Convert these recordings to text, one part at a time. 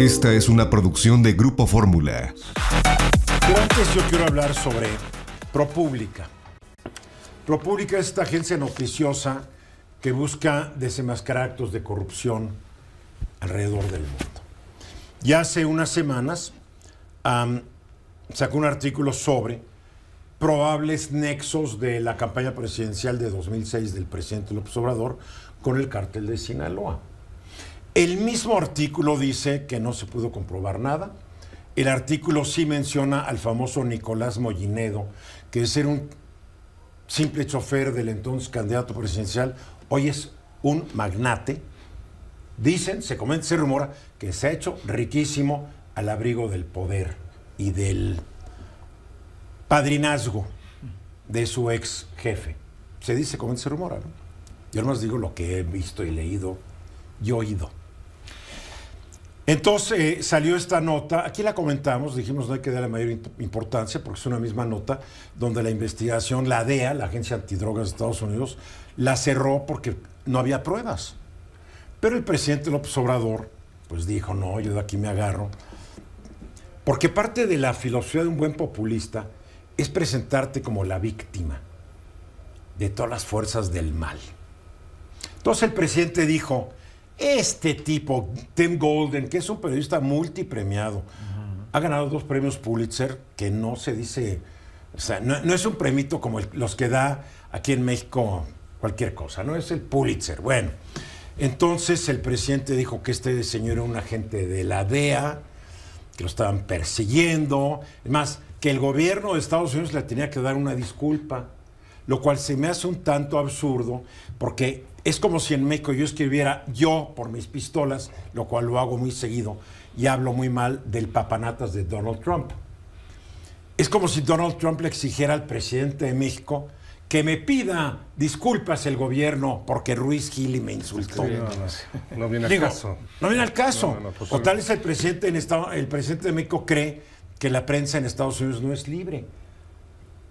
Esta es una producción de Grupo Fórmula. Pero antes yo quiero hablar sobre ProPública. ProPública es esta agencia noticiosa que busca desenmascarar actos de corrupción alrededor del mundo. Ya hace unas semanas sacó un artículo sobre probables nexos de la campaña presidencial de 2006 del presidente López Obrador con el cártel de Sinaloa. El mismo artículo dice que no se pudo comprobar nada. El artículo sí menciona al famoso Nicolás Mollinedo, que es ser un simple chofer del entonces candidato presidencial, hoy es un magnate. Dicen, se comenta, se rumora que se ha hecho riquísimo al abrigo del poder y del padrinazgo de su ex jefe. Se dice, comenta, se rumora. Yo no os digo lo que he visto y leído y oído. Entonces eh, salió esta nota, aquí la comentamos, dijimos no hay que darle mayor importancia porque es una misma nota donde la investigación, la DEA, la Agencia Antidrogas de Estados Unidos, la cerró porque no había pruebas. Pero el presidente López Obrador, pues dijo, no, yo de aquí me agarro. Porque parte de la filosofía de un buen populista es presentarte como la víctima de todas las fuerzas del mal. Entonces el presidente dijo, este tipo, Tim Golden, que es un periodista multipremiado, ha ganado dos premios Pulitzer que no se dice, o sea, no, es un premito como los que da aquí en México cualquier cosa, no es el Pulitzer. Bueno, entonces el presidente dijo que este señor era un agente de la DEA, que lo estaban persiguiendo, más que el gobierno de Estados Unidos le tenía que dar una disculpa, lo cual se me hace un tanto absurdo porque es como si en México yo escribiera yo por mis pistolas, lo cual lo hago muy seguido, y hablo muy mal del papanatas de Donald Trump. Es como si Donald Trump le exigiera al presidente de México que me pida disculpas el gobierno porque Ruiz Gili me insultó. no, viene al caso. No viene al caso. o tal es el presidente, en el presidente de México cree que la prensa en Estados Unidos no es libre.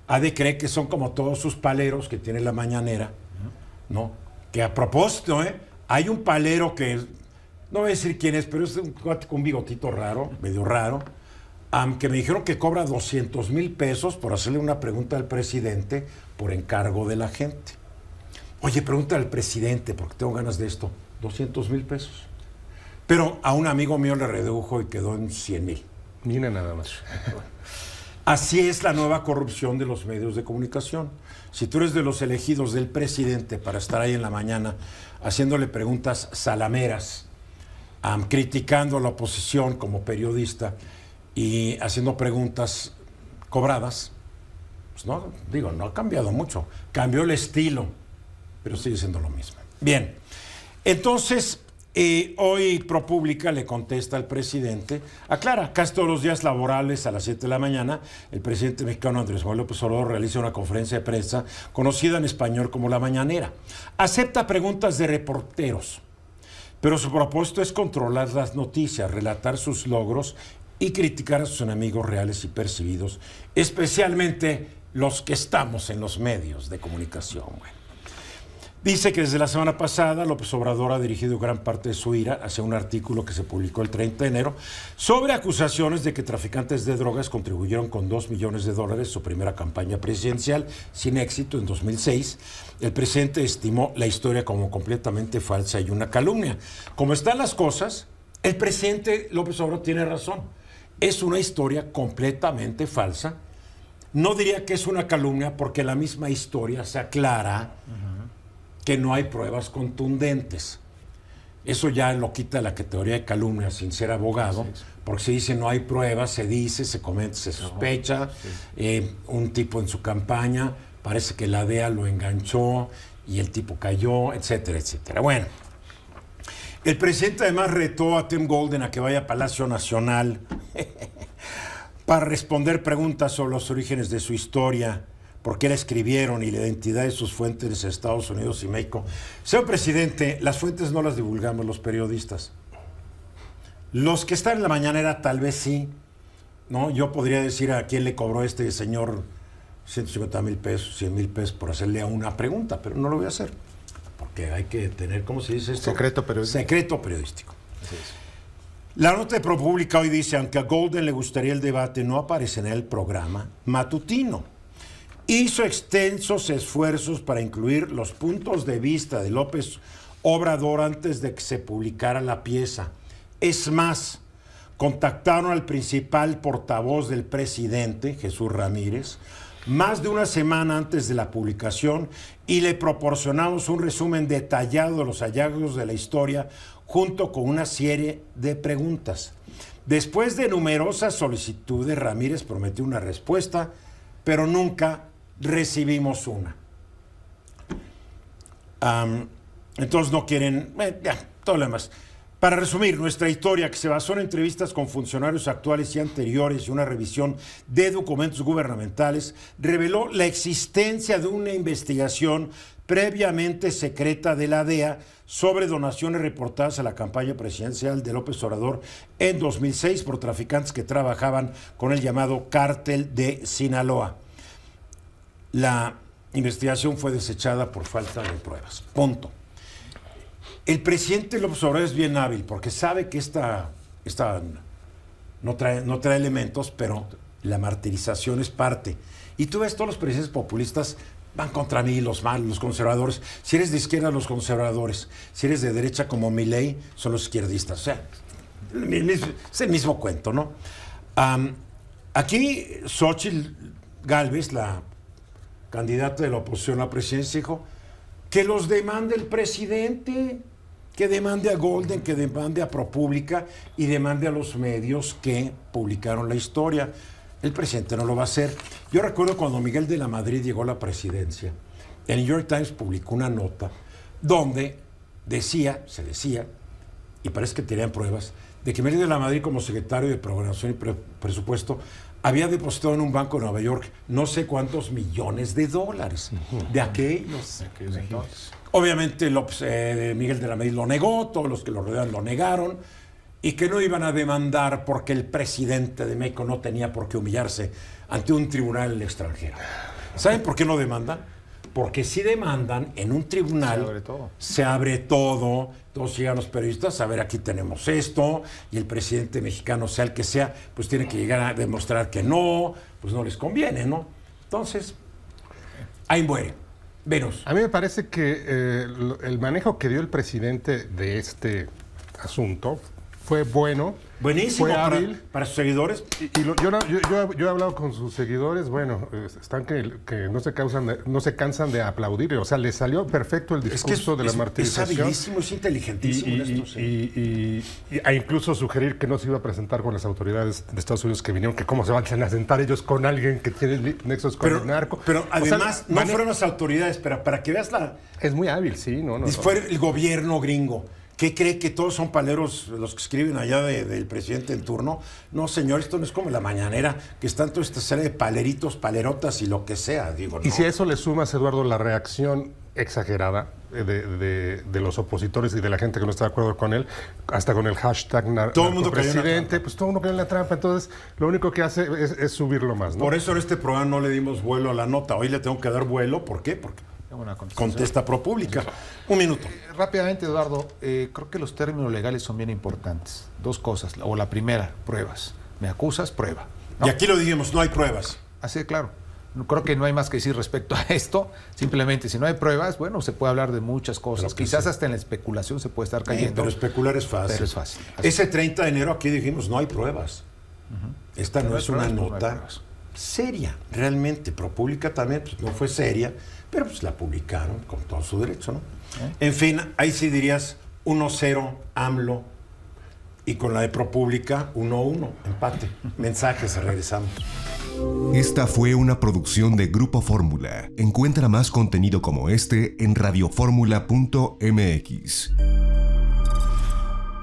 Ha de creer que son como todos sus paleros que tiene la mañanera, ¿no? que a propósito, ¿eh? hay un palero que, no voy a decir quién es, pero es un cuate con un bigotito raro, medio raro, que me dijeron que cobra 200 mil pesos por hacerle una pregunta al presidente por encargo de la gente. Oye, pregunta al presidente, porque tengo ganas de esto, 200 mil pesos. Pero a un amigo mío le redujo y quedó en 100 mil. Mira nada más. Así es la nueva corrupción de los medios de comunicación. Si tú eres de los elegidos del presidente para estar ahí en la mañana haciéndole preguntas salameras, criticando a la oposición como periodista y haciendo preguntas cobradas, pues no, digo, no ha cambiado mucho. Cambió el estilo, pero sigue siendo lo mismo. Bien, entonces y hoy ProPública le contesta al presidente, aclara, casi todos los días laborales a las 7 de la mañana, el presidente mexicano Andrés Manuel López Obrador realiza una conferencia de prensa conocida en español como La Mañanera. Acepta preguntas de reporteros, pero su propósito es controlar las noticias, relatar sus logros y criticar a sus enemigos reales y percibidos, especialmente los que estamos en los medios de comunicación. Dice que desde la semana pasada López Obrador ha dirigido gran parte de su ira hacia un artículo que se publicó el 30 de enero sobre acusaciones de que traficantes de drogas contribuyeron con 2 millones de dólares su primera campaña presidencial sin éxito en 2006. El presidente estimó la historia como completamente falsa y una calumnia. Como están las cosas, el presidente López Obrador tiene razón. Es una historia completamente falsa. No diría que es una calumnia porque la misma historia se aclara que no hay pruebas contundentes. Eso ya lo quita la categoría de calumnia sin ser abogado, porque se dice no hay pruebas, se dice, se comenta, se sospecha. Eh, un tipo en su campaña, parece que la DEA lo enganchó y el tipo cayó, etcétera, etcétera. Bueno, el presidente además retó a Tim Golden a que vaya a Palacio Nacional para responder preguntas sobre los orígenes de su historia por qué la escribieron y la identidad de sus fuentes en Estados Unidos y México. Señor presidente, las fuentes no las divulgamos los periodistas. Los que están en la mañanera tal vez sí, ¿no? Yo podría decir a quién le cobró este señor 150 mil pesos, 100 mil pesos por hacerle a una pregunta, pero no lo voy a hacer, porque hay que tener, ¿cómo se dice esto? Secreto periodístico. Secreto periodístico. La nota de ProPublica hoy dice, aunque a Golden le gustaría el debate, no aparece en el programa matutino hizo extensos esfuerzos para incluir los puntos de vista de López Obrador antes de que se publicara la pieza. Es más, contactaron al principal portavoz del presidente, Jesús Ramírez, más de una semana antes de la publicación y le proporcionamos un resumen detallado de los hallazgos de la historia junto con una serie de preguntas. Después de numerosas solicitudes, Ramírez prometió una respuesta, pero nunca recibimos una. entonces no quieren, eh, ya, todo lo demás. Para resumir, nuestra historia, que se basó en entrevistas con funcionarios actuales y anteriores y una revisión de documentos gubernamentales, reveló la existencia de una investigación previamente secreta de la DEA sobre donaciones reportadas a la campaña presidencial de López Obrador en 2006 por traficantes que trabajaban con el llamado cártel de Sinaloa. La investigación fue desechada por falta de pruebas. Punto. El presidente López Obrador es bien hábil porque sabe que esta, no, trae, no trae elementos, pero la martirización es parte. Y tú ves, todos los presidentes populistas van contra mí, los malos, los conservadores. Si eres de izquierda, los conservadores. Si eres de derecha, como mi ley son los izquierdistas. O sea, es el mismo cuento, ¿no? aquí Xochitl Galvez, la candidato de la oposición a la presidencia, dijo, que los demande el presidente, que demande a Golden, que demande a ProPública y demande a los medios que publicaron la historia. El presidente no lo va a hacer. Yo recuerdo cuando Miguel de la Madrid llegó a la presidencia, el New York Times publicó una nota donde decía, se decía, y parece que tenían pruebas, de que Miguel de la Madrid como secretario de Programación y Presupuesto había depositado en un banco de Nueva York no sé cuántos millones de dólares de aquellos. Obviamente eh, Miguel de la Madrid lo negó, todos los que lo rodean lo negaron, y que no iban a demandar porque el presidente de México no tenía por qué humillarse ante un tribunal extranjero. ¿Saben por qué no demanda? porque si demandan en un tribunal se abre todo, todos llegan los periodistas, a ver, aquí tenemos esto, y el presidente mexicano, sea el que sea, pues tiene que llegar a demostrar que no, pues no les conviene, ¿no? Entonces, ahí muere. Venus. A mí me parece que eh, el manejo que dio el presidente de este asunto fue bueno. Buenísimo para, sus seguidores. Y, yo, he hablado con sus seguidores, bueno, están que, no, se causan no se cansan de aplaudir. O sea, le salió perfecto el discurso de la martirización. Es habilísimo, es inteligentísimo. Y, esto, sí. y, a incluso sugerir que no se iba a presentar con las autoridades de Estados Unidos que vinieron, que cómo se van a sentar ellos con alguien que tiene nexos con el narco. Pero además, no fueron las autoridades, pero para que veas la... Es muy hábil, sí, ¿no? no fue el gobierno gringo. ¿Qué cree que todos son paleros los que escriben allá del presidente en turno? No, señor, esto no es como la mañanera, que están toda esta serie de paleritos, palerotas y lo que sea, digo. Y si a eso le sumas, Eduardo, la reacción exagerada de, los opositores y de la gente que no está de acuerdo con él, hasta con el hashtag nar todo mundo presidente, pues todo el mundo cae en la trampa, entonces lo único que hace es, subirlo más. Por eso en este programa no le dimos vuelo a la nota, hoy le tengo que dar vuelo, ¿por qué? Porque Contesta pro pública un minuto. Eh, rápidamente, Eduardo, eh, creo que los términos legales son bien importantes. Dos cosas. O la primera, pruebas. Me acusas, prueba. Y aquí lo dijimos, no hay pruebas. Así de claro. Creo que no hay más que decir respecto a esto. Simplemente, si no hay pruebas, bueno, se puede hablar de muchas cosas. Quizás hasta en la especulación se puede estar eh, cayendo. pero especular es fácil. Pero es fácil. Ese 30 de enero aquí dijimos, no hay pruebas. Esta no, es una nota seria, realmente. ProPública también pues, no fue seria, pero pues la publicaron con todo su derecho, ¿no? En fin, ahí sí dirías 1-0 AMLO y con la de ProPública 1-1, empate. Mensajes, regresamos. Esta fue una producción de Grupo Fórmula. Encuentra más contenido como este en radioformula.mx.